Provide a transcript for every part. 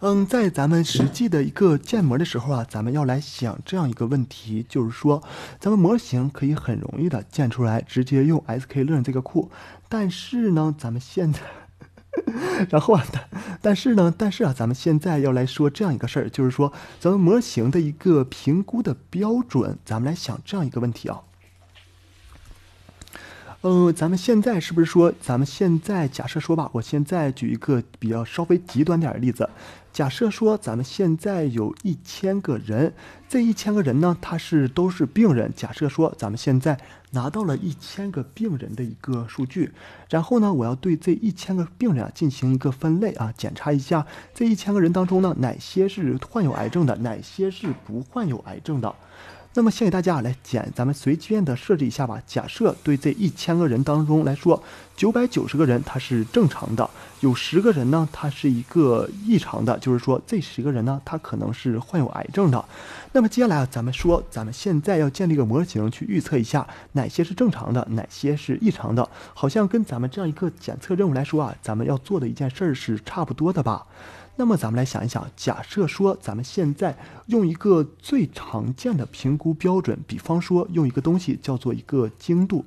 嗯，在咱们实际的一个建模的时候啊，咱们要来想这样一个问题，就是说，咱们模型可以很容易的建出来，直接用 SKLearn 这个库。但是呢，咱们现在，然后啊，但但是呢，但是啊，咱们现在要来说这样一个事儿，就是说，咱们模型的一个评估的标准，咱们来想这样一个问题啊。嗯，咱们现在是不是说，咱们现在假设说吧，我现在举一个比较稍微极端点的例子，假设说咱们现在有一千个人，这一千个人呢，他是都是病人。假设说咱们现在拿到了一千个病人的一个数据，然后呢，我要对这一千个病人啊进行一个分类啊，检查一下这一千个人当中呢，哪些是患有癌症的，哪些是不患有癌症的。那么，先给大家来简，咱们随机的设置一下吧。假设对这一千个人当中来说，九百九十个人他是正常的，有十个人呢，他是一个异常的，就是说这十个人呢，他可能是患有癌症的。那么接下来啊，咱们说，咱们现在要建立一个模型去预测一下哪些是正常的，哪些是异常的。好像跟咱们这样一个检测任务来说啊，咱们要做的一件事儿是差不多的吧。那么咱们来想一想，假设说咱们现在用一个最常见的评估标准，比方说用一个东西叫做一个精度。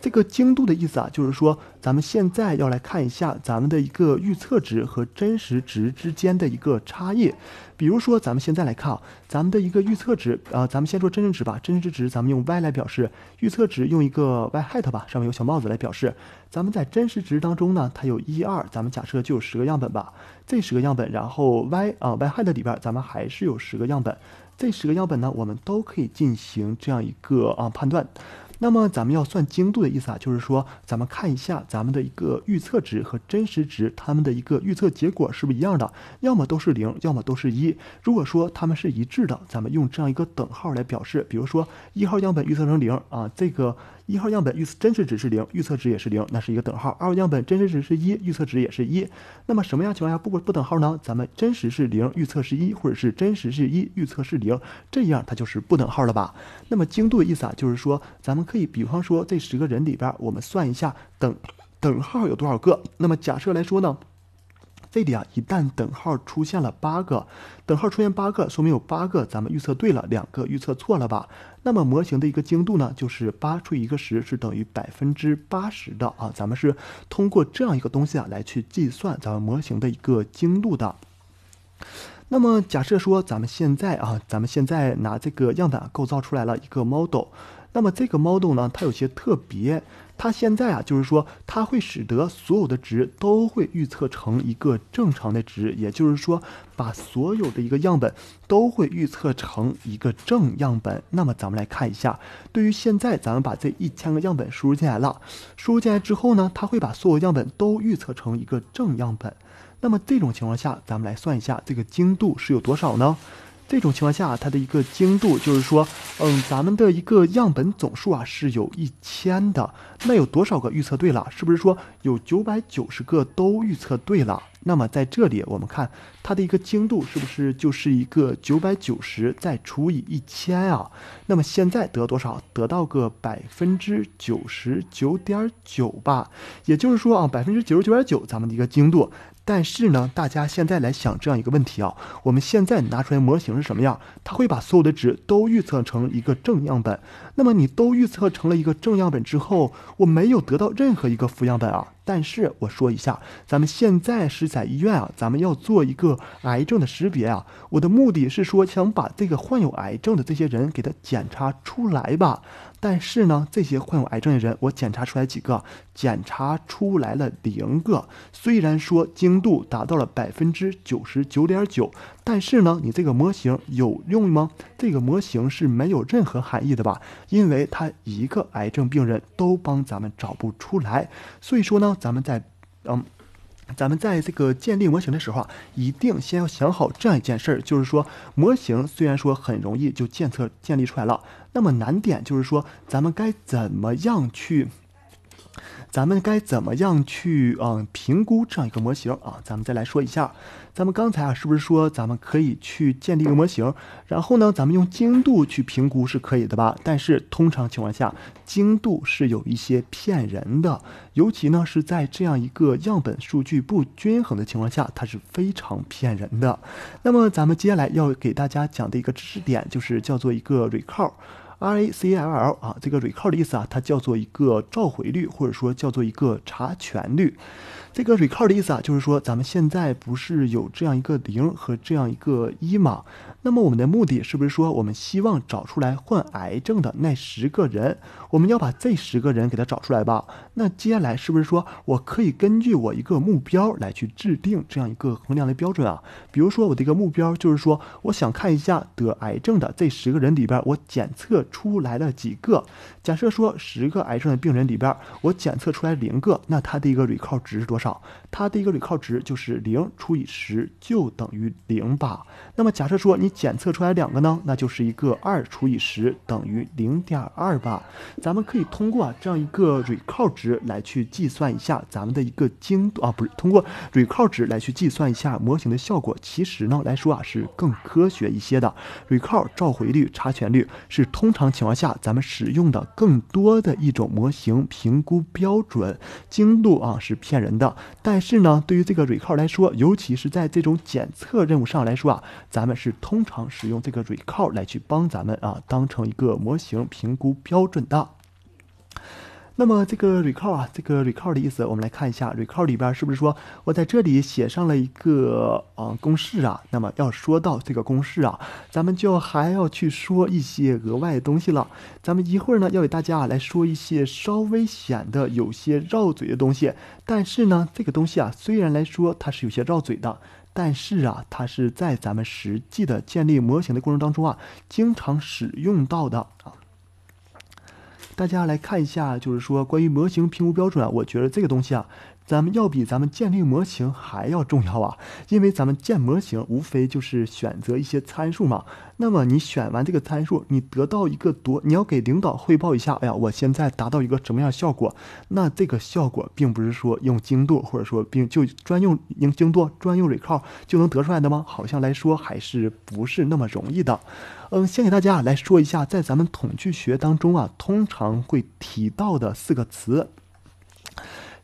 这个精度的意思啊，就是说，咱们现在要来看一下咱们的一个预测值和真实值之间的一个差异。比如说，咱们现在来看啊，咱们的一个预测值啊，咱们先说真实值吧，真实值咱们用 y 来表示，预测值用一个 y hat 吧，上面有小帽子来表示。咱们在真实值当中呢，它有一二，咱们假设就有十个样本吧。这十个样本，然后 y 啊 y hat 里边，咱们还是有十个样本。这十个样本呢，我们都可以进行这样一个啊判断。那么咱们要算精度的意思啊，就是说咱们看一下咱们的一个预测值和真实值，它们的一个预测结果是不是一样的，要么都是零，要么都是一。如果说它们是一致的，咱们用这样一个等号来表示，比如说一号样本预测成零啊，这个。一号样本预测真实值是零，预测值也是零，那是一个等号。二号样本真实值是一，预测值也是一。那么什么样情况下不不不等号呢？咱们真实是零，预测是一，或者是真实是一，预测是零，这样它就是不等号了吧？那么精度的意思啊，就是说咱们可以，比方说这十个人里边，我们算一下等等号有多少个。那么假设来说呢？这里啊，一旦等号出现了八个，等号出现八个，说明有八个咱们预测对了，两个预测错了吧？那么模型的一个精度呢，就是八除以一个十是等于百分之八十的啊。咱们是通过这样一个东西啊来去计算咱们模型的一个精度的。那么假设说，咱们现在啊，咱们现在拿这个样板构造出来了一个 model。那么这个 model 呢，它有些特别，它现在啊，就是说它会使得所有的值都会预测成一个正常的值，也就是说，把所有的一个样本都会预测成一个正样本。那么咱们来看一下，对于现在咱们把这一千个样本输入进来了，输入进来之后呢，它会把所有样本都预测成一个正样本。那么这种情况下，咱们来算一下这个精度是有多少呢？这种情况下，它的一个精度就是说，嗯，咱们的一个样本总数啊是有一千的，那有多少个预测对了？是不是说有九百九十个都预测对了？那么在这里，我们看它的一个精度是不是就是一个九百九十再除以一千啊？那么现在得多少？得到个百分之九十九点九吧。也就是说啊，百分之九十九点九，咱们的一个精度。但是呢，大家现在来想这样一个问题啊，我们现在拿出来模型是什么样？它会把所有的值都预测成一个正样本。那么你都预测成了一个正样本之后，我没有得到任何一个负样本啊。但是我说一下，咱们现在是在医院啊，咱们要做一个癌症的识别啊。我的目的是说，想把这个患有癌症的这些人给他检查出来吧。但是呢，这些患有癌症的人，我检查出来几个，检查出来了零个。虽然说精度达到了百分之九十九点九，但是呢，你这个模型有用吗？这个模型是没有任何含义的吧？因为他一个癌症病人都帮咱们找不出来，所以说呢。咱们在，嗯，咱们在这个建立模型的时候啊，一定先要想好这样一件事儿，就是说，模型虽然说很容易就建测建立出来了，那么难点就是说，咱们该怎么样去？咱们该怎么样去嗯评估这样一个模型啊？咱们再来说一下，咱们刚才啊是不是说咱们可以去建立一个模型，然后呢，咱们用精度去评估是可以的吧？但是通常情况下，精度是有一些骗人的，尤其呢是在这样一个样本数据不均衡的情况下，它是非常骗人的。那么咱们接下来要给大家讲的一个知识点，就是叫做一个 recall。R A C L L 啊，这个 recall 的意思啊，它叫做一个召回率，或者说叫做一个查全率。这个 recall 的意思啊，就是说咱们现在不是有这样一个零和这样一个一吗？那么我们的目的是不是说，我们希望找出来患癌症的那十个人？我们要把这十个人给他找出来吧。那接下来是不是说我可以根据我一个目标来去制定这样一个衡量的标准啊？比如说我的一个目标就是说，我想看一下得癌症的这十个人里边，我检测出来了几个？假设说十个癌症的病人里边，我检测出来零个，那它的一个 recall 值是多？少。它的一个 recall 值就是零除以十就等于零吧。那么假设说你检测出来两个呢，那就是一个二除以十等于零点二吧。咱们可以通过啊这样一个 recall 值来去计算一下咱们的一个精度啊，不是通过 recall 值来去计算一下模型的效果。其实呢来说啊是更科学一些的 recall 召回率查全率是通常情况下咱们使用的更多的一种模型评估标准。精度啊是骗人的，但但是呢，对于这个 recall 来说，尤其是在这种检测任务上来说啊，咱们是通常使用这个 recall 来去帮咱们啊当成一个模型评估标准的。那么这个 recall 啊，这个 recall 的意思，我们来看一下 recall 里边是不是说我在这里写上了一个啊公式啊？那么要说到这个公式啊，咱们就还要去说一些额外的东西了。咱们一会儿呢要给大家啊来说一些稍微显得有些绕嘴的东西，但是呢这个东西啊虽然来说它是有些绕嘴的，但是啊它是在咱们实际的建立模型的过程当中啊经常使用到的啊。大家来看一下，就是说关于模型评估标准，我觉得这个东西啊。咱们要比咱们建立模型还要重要啊，因为咱们建模型无非就是选择一些参数嘛。那么你选完这个参数，你得到一个多，你要给领导汇报一下。哎呀，我现在达到一个什么样效果？那这个效果并不是说用精度，或者说并就专用用精度专用 recall 就能得出来的吗？好像来说还是不是那么容易的。嗯，先给大家来说一下，在咱们统计学当中啊，通常会提到的四个词。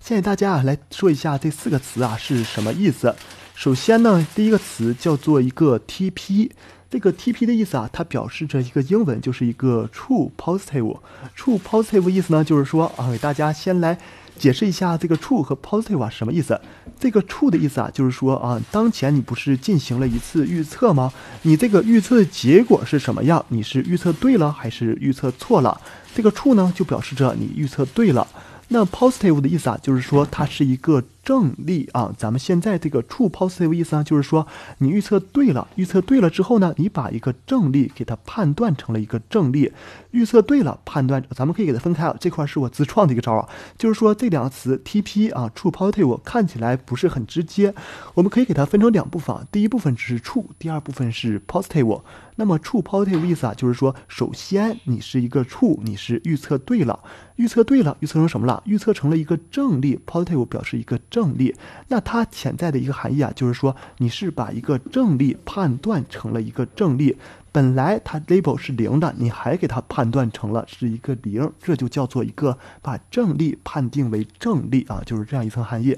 建议大家啊，来说一下这四个词啊是什么意思。首先呢，第一个词叫做一个 T P。这个 T P 的意思啊，它表示着一个英文，就是一个 True Positive。True Positive 意思呢，就是说啊，给大家先来解释一下这个 True 和 Positive 啊什么意思。这个 True 的意思啊，就是说啊，当前你不是进行了一次预测吗？你这个预测结果是什么样？你是预测对了还是预测错了？这个 True 呢，就表示着你预测对了。那 positive 的意思啊，就是说它是一个。正例啊，咱们现在这个 true positive 意思呢，就是说你预测对了，预测对了之后呢，你把一个正例给它判断成了一个正例，预测对了，判断，咱们可以给它分开啊。这块是我自创的一个招啊，就是说这两个词 TP 啊 true positive 看起来不是很直接，我们可以给它分成两部分，第一部分只是 true，第二部分是 positive，那么 true positive 意思啊，就是说首先你是一个 true，你是预测对了，预测对了，预测成什么了？预测成了一个正例 positive 表示一个。正例，那它潜在的一个含义啊，就是说你是把一个正例判断成了一个正例，本来它 label 是零的，你还给它判断成了是一个零，这就叫做一个把正例判定为正例啊，就是这样一层含义。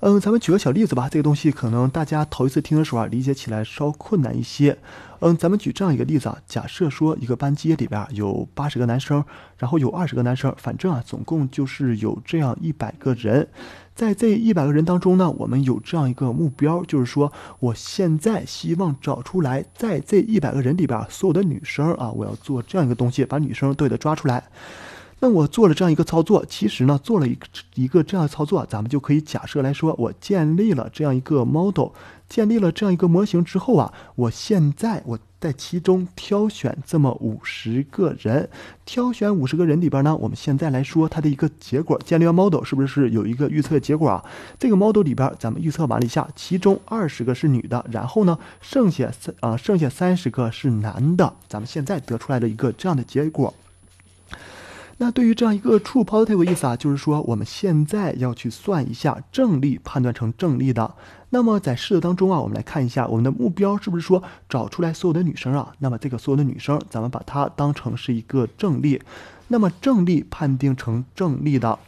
嗯，咱们举个小例子吧，这个东西可能大家头一次听的时候啊，理解起来稍困难一些。嗯，咱们举这样一个例子啊，假设说一个班级里边有八十个男生，然后有二十个男生，反正啊，总共就是有这样一百个人，在这一百个人当中呢，我们有这样一个目标，就是说，我现在希望找出来，在这一百个人里边所有的女生啊，我要做这样一个东西，把女生都给抓出来。那我做了这样一个操作，其实呢，做了一个一个这样的操作，咱们就可以假设来说，我建立了这样一个 model，建立了这样一个模型之后啊，我现在我在其中挑选这么五十个人，挑选五十个人里边呢，我们现在来说它的一个结果，建立了 model 是不是有一个预测结果啊？这个 model 里边咱们预测完了一下，其中二十个是女的，然后呢，剩下三啊剩下三十个是男的，咱们现在得出来的一个这样的结果。那对于这样一个 true positive 的意思啊，就是说我们现在要去算一下正例，判断成正例的。那么在式子当中啊，我们来看一下我们的目标是不是说找出来所有的女生啊？那么这个所有的女生，咱们把它当成是一个正例。那么正例判定成正例的，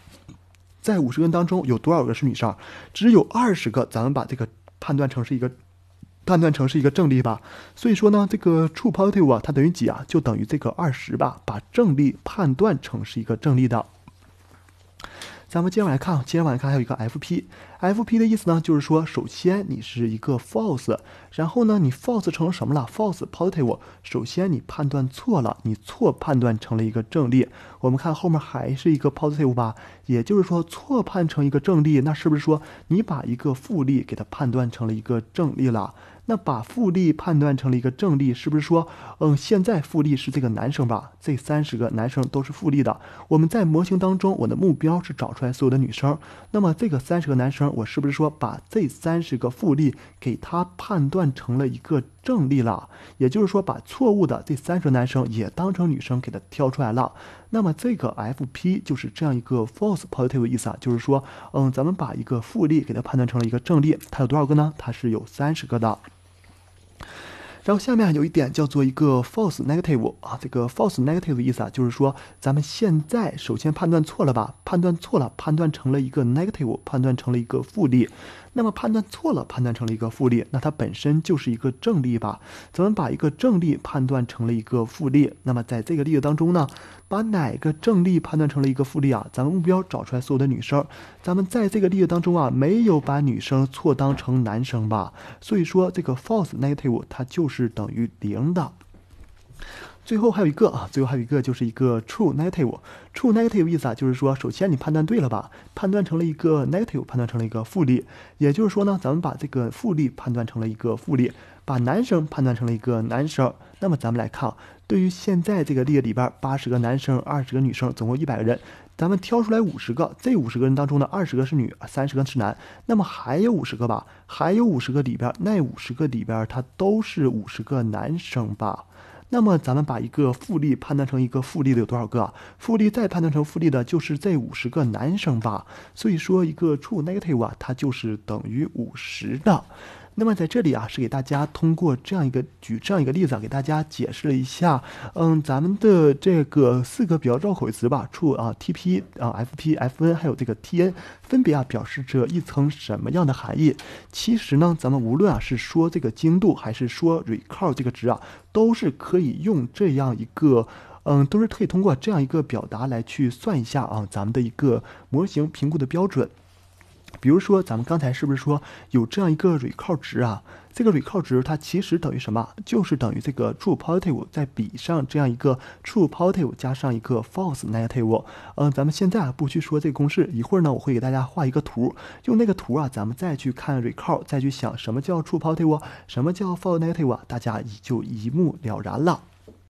在五十人当中有多少个是女生？只有二十个，咱们把这个判断成是一个。判断成是一个正例吧，所以说呢，这个 true positive 啊，它等于几啊？就等于这个二十吧。把正例判断成是一个正例的。咱们接着往下看，接着往下看，还有一个 fp，fp 的意思呢，就是说，首先你是一个 false，然后呢，你 false 成什么了？false positive，首先你判断错了，你错判断成了一个正例。我们看后面还是一个 positive 吧，也就是说，错判成一个正例，那是不是说你把一个负例给它判断成了一个正例了？那把复利判断成了一个正例，是不是说，嗯，现在复利是这个男生吧？这三十个男生都是复利的。我们在模型当中，我的目标是找出来所有的女生。那么这个三十个男生，我是不是说把这三十个复利给他判断成了一个正例了？也就是说，把错误的这三十个男生也当成女生给他挑出来了。那么这个 F P 就是这样一个 false positive，意思啊。就是说，嗯，咱们把一个复利给他判断成了一个正例，它有多少个呢？它是有三十个的。然后下面还有一点叫做一个 false negative 啊，这个 false negative 的意思啊，就是说咱们现在首先判断错了吧，判断错了，判断成了一个 negative，判断成了一个负利。那么判断错了，判断成了一个负例，那它本身就是一个正例吧？咱们把一个正例判断成了一个负例，那么在这个例子当中呢，把哪个正例判断成了一个负例啊？咱们目标找出来所有的女生，咱们在这个例子当中啊，没有把女生错当成男生吧？所以说这个 false negative 它就是等于零的。最后还有一个啊，最后还有一个就是一个 true negative。true negative 意思啊，就是说，首先你判断对了吧？判断成了一个 negative，判断成了一个复利。也就是说呢，咱们把这个复利判断成了一个复利，把男生判断成了一个男生。那么咱们来看，对于现在这个例里边，八十个男生，二十个女生，总共一百个人，咱们挑出来五十个，这五十个人当中呢，二十个是女，三十个是男。那么还有五十个吧？还有五十个里边，那五十个里边，它都是五十个男生吧？那么咱们把一个复利判断成一个复利的有多少个？复利再判断成复利的，就是这五十个男生吧。所以说，一个 true net g a i v e 啊，它就是等于五十的。那么在这里啊，是给大家通过这样一个举这样一个例子啊，给大家解释了一下，嗯，咱们的这个四个比较绕口的词吧，处啊 TP 啊 FPFN 还有这个 TN，分别啊表示着一层什么样的含义。其实呢，咱们无论啊是说这个精度还是说 recall 这个值啊，都是可以用这样一个，嗯，都是可以通过这样一个表达来去算一下啊，咱们的一个模型评估的标准。比如说，咱们刚才是不是说有这样一个 recall 值啊？这个 recall 值它其实等于什么？就是等于这个 true positive 再比上这样一个 true positive 加上一个 false negative。嗯，咱们现在啊不去说这个公式，一会儿呢我会给大家画一个图，用那个图啊咱们再去看 recall，再去想什么叫 true positive，什么叫 false negative，大家也就一目了然了。